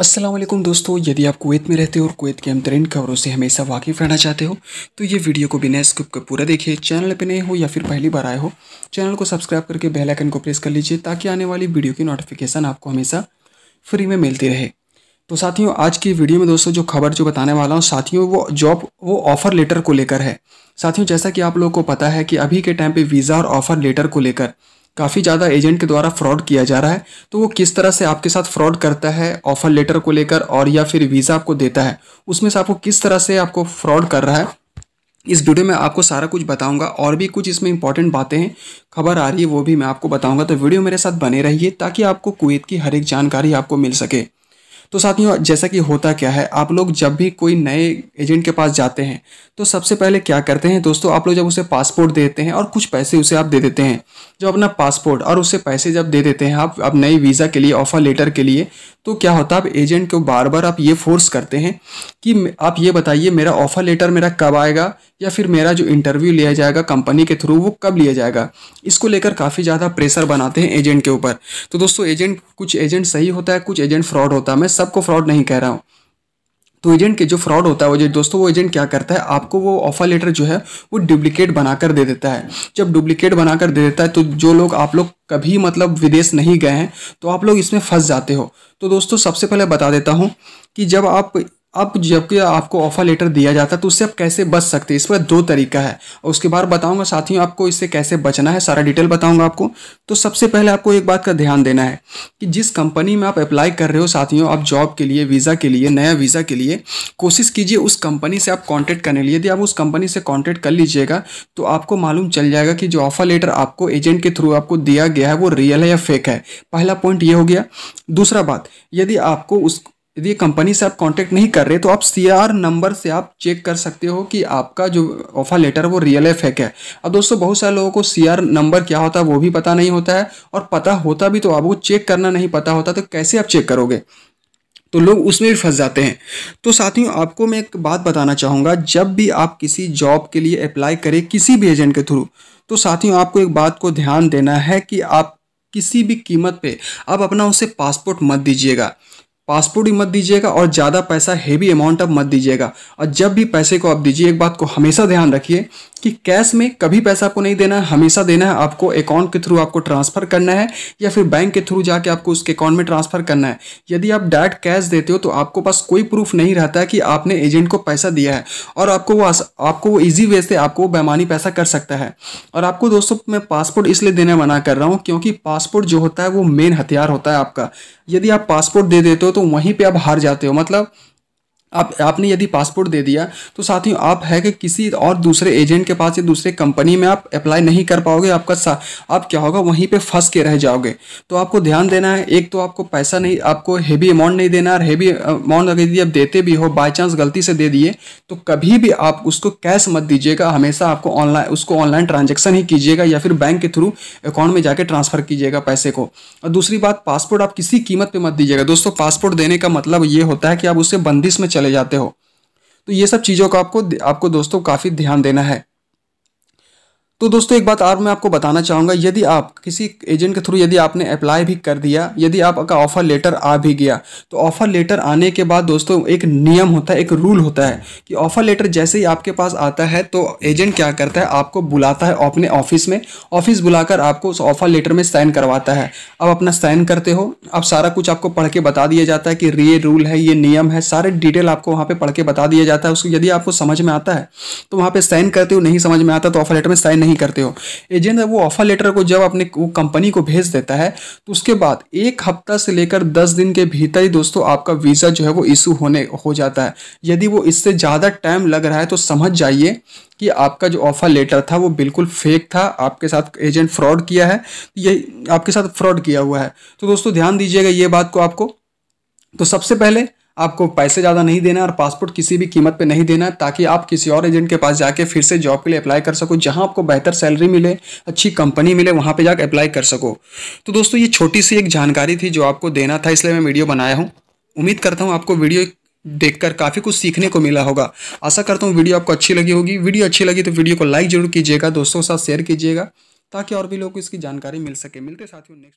असलम दोस्तों यदि आप कुवैत में रहते हो और कुवैत के तरीन खबरों से हमेशा वाकिफ रहना चाहते हो तो ये वीडियो को बिना स्किप के पूरा देखिए चैनल पर नए हो या फिर पहली बार आए हो चैनल को सब्सक्राइब करके बेल आइकन को प्रेस कर लीजिए ताकि आने वाली वीडियो की नोटिफिकेशन आपको हमेशा फ्री में मिलती रहे तो साथियों आज की वीडियो में दोस्तों जो खबर जो बताने वाला हूँ साथियों वो जॉब वो ऑफ़र लेटर को लेकर है साथियों जैसा कि आप लोगों को पता है कि अभी के टाइम पर वीज़ा और ऑफ़र लेटर को लेकर काफ़ी ज़्यादा एजेंट के द्वारा फ्रॉड किया जा रहा है तो वो किस तरह से आपके साथ फ्रॉड करता है ऑफर लेटर को लेकर और या फिर वीज़ा आपको देता है उसमें से आपको किस तरह से आपको फ्रॉड कर रहा है इस वीडियो में आपको सारा कुछ बताऊंगा और भी कुछ इसमें इंपॉर्टेंट बातें हैं खबर आ रही है वो भी मैं आपको बताऊंगा तो वीडियो मेरे साथ बने रहिए ताकि आपको कुवैत की हर एक जानकारी आपको मिल सके तो साथियों जैसा कि होता क्या है आप लोग जब भी कोई नए एजेंट के पास जाते हैं तो सबसे पहले क्या करते हैं दोस्तों आप लोग जब उसे पासपोर्ट देते हैं और कुछ पैसे उसे आप दे देते हैं जब अपना पासपोर्ट और उसे पैसे जब दे देते हैं आप अब नए वीज़ा के लिए ऑफ़र लेटर के लिए तो क्या होता है आप एजेंट को बार बार आप ये फोर्स करते हैं कि आप ये बताइए मेरा ऑफ़र लेटर मेरा कब आएगा या फिर मेरा जो इंटरव्यू लिया जाएगा कंपनी के थ्रू वो कब लिया जाएगा इसको लेकर काफ़ी ज़्यादा प्रेशर बनाते हैं एजेंट के ऊपर तो दोस्तों एजेंट कुछ एजेंट सही होता है कुछ एजेंट फ्रॉड होता है मैं सब सबको फ्रॉड नहीं कह रहा हूँ तो एजेंट के जो फ्रॉड होता है वो जो दोस्तों वो एजेंट क्या करता है आपको वो ऑफर लेटर जो है वो डुप्लीकेट बनाकर दे देता है जब डुप्लीकेट बनाकर दे देता है तो जो लोग आप लोग कभी मतलब विदेश नहीं गए हैं तो आप लोग इसमें फंस जाते हो तो दोस्तों सबसे पहले बता देता हूँ कि जब आप अब जबकि आपको ऑफर लेटर दिया जाता है तो उससे आप कैसे बच सकते हैं इस पर दो तरीका है और उसके बाद बताऊंगा साथियों आपको इससे कैसे बचना है सारा डिटेल बताऊंगा आपको तो सबसे पहले आपको एक बात का ध्यान देना है कि जिस कंपनी में आप अप्लाई कर रहे हो साथियों आप जॉब के लिए वीज़ा के लिए नया वीज़ा के लिए कोशिश कीजिए उस कंपनी से आप कॉन्टैक्ट करने लिए यदि आप उस कंपनी से कॉन्टैक्ट कर लीजिएगा तो आपको मालूम चल जाएगा कि जो ऑफर लेटर आपको एजेंट के थ्रू आपको दिया गया है वो रियल है या फेक है पहला पॉइंट ये हो गया दूसरा बात यदि आपको उस यदि कंपनी से आप कांटेक्ट नहीं कर रहे तो आप सी नंबर से आप चेक कर सकते हो कि आपका जो ऑफर लेटर वो रियल है फेक है अब दोस्तों बहुत सारे लोगों को सी नंबर क्या होता है वो भी पता नहीं होता है और पता होता भी तो आपको चेक करना नहीं पता होता तो कैसे आप चेक करोगे तो लोग उसमें भी फंस जाते हैं तो साथियों आपको मैं एक बात बताना चाहूँगा जब भी आप किसी जॉब के लिए अप्लाई करें किसी भी एजेंट के थ्रू तो साथियों आपको एक बात को ध्यान देना है कि आप किसी भी कीमत पे आप अपना उसे पासपोर्ट मत दीजिएगा पासपोर्ट ही मत दीजिएगा और ज़्यादा पैसा हैवी अमाउंट आप मत दीजिएगा और जब भी पैसे को आप दीजिए एक बात को हमेशा ध्यान रखिए कि कैश में कभी पैसा आपको नहीं देना है हमेशा देना है आपको अकाउंट के थ्रू आपको ट्रांसफर करना है या फिर बैंक के थ्रू जाके आपको उसके अकाउंट में ट्रांसफर करना है यदि आप डायरेक्ट कैश देते हो तो आपको पास कोई प्रूफ नहीं रहता है कि आपने एजेंट को पैसा दिया है और आपको वो आपको वो ईजी वे से आपको बेमानी पैसा कर सकता है और आपको दोस्तों मैं पासपोर्ट इसलिए देने मना कर रहा हूँ क्योंकि पासपोर्ट जो होता है वो मेन हथियार होता है आपका यदि आप पासपोर्ट दे देते हो तो वहीं पर आप हार जाते हो मतलब आप आपने यदि पासपोर्ट दे दिया तो साथियों आप है कि किसी और दूसरे एजेंट के पास या दूसरे कंपनी में आप अप्लाई नहीं कर पाओगे आपका आप क्या होगा वहीं पे फंस के रह जाओगे तो आपको ध्यान देना है एक तो आपको पैसा नहीं आपको हेवी अमाउंट नहीं देना और हेवी अमाउंट अगर यदि आप देते भी हो बाई चांस गलती से दे दिए तो कभी भी आप उसको कैश मत दीजिएगा हमेशा आपको ऑनलाइन उसको ऑनलाइन ट्रांजेक्शन ही कीजिएगा या फिर बैंक के थ्रू अकाउंट में जाकर ट्रांसफर कीजिएगा पैसे को और दूसरी बात पासपोर्ट आप किसी कीमत पर मत दीजिएगा दोस्तों पासपोर्ट देने का मतलब ये होता है कि आप उसे बंदिश में चले जाते हो तो ये सब चीज़ों का आपको आपको दोस्तों काफ़ी ध्यान देना है तो दोस्तों एक बात और मैं आपको बताना चाहूँगा यदि आप किसी एजेंट के थ्रू यदि आपने अप्लाई भी कर दिया यदि आपका ऑफर लेटर आ भी गया तो ऑफर लेटर आने के बाद दोस्तों एक नियम होता है एक रूल होता है कि ऑफर लेटर जैसे ही आपके पास आता है तो एजेंट क्या करता है आपको बुलाता है अपने ऑफिस में ऑफिस बुलाकर आपको उस ऑफर लेटर में साइन करवाता है अब अपना साइन करते हो अब सारा कुछ आपको पढ़ के बता दिया जाता है कि ये रूल है ये नियम है सारे डिटेल आपको वहाँ पर पढ़ के बता दिया जाता है उसको यदि आपको समझ में आता है तो वहाँ पर साइन करते हो नहीं समझ में आता तो ऑफर लेटर में साइन नहीं नहीं करते हो एजेंट वो ऑफर लेटर को जब अपने कंपनी को भेज देता है तो उसके बाद एक हफ्ता से लेकर दस दिन के भीतर ही दोस्तों आपका वीज़ा जो है वो इशू होने हो जाता है यदि वो इससे ज़्यादा टाइम लग रहा है तो समझ जाइए कि आपका जो ऑफर लेटर था वो बिल्कुल फेक था आपके साथ एजेंट फ्रॉड किया है यही आपके साथ फ्रॉड किया हुआ है तो दोस्तों ध्यान दीजिएगा ये बात को आपको तो सबसे पहले आपको पैसे ज़्यादा नहीं देना और पासपोर्ट किसी भी कीमत पे नहीं देना ताकि आप किसी और एजेंट के पास जाके फिर से जॉब के लिए अप्लाई कर सको जहां आपको बेहतर सैलरी मिले अच्छी कंपनी मिले वहां पे जाकर अप्लाई कर सको तो दोस्तों ये छोटी सी एक जानकारी थी जो आपको देना था इसलिए मैं वीडियो बनाया हूँ उम्मीद करता हूँ आपको वीडियो देखकर काफ़ी कुछ सीखने को मिला होगा आशा करता हूँ वीडियो आपको अच्छी लगी होगी वीडियो अच्छी लगी तो वीडियो को लाइक जरूर कीजिएगा दोस्तों के साथ शेयर कीजिएगा ताकि और भी लोग को इसकी जानकारी मिल सके मिलते साथियों नेक्स्ट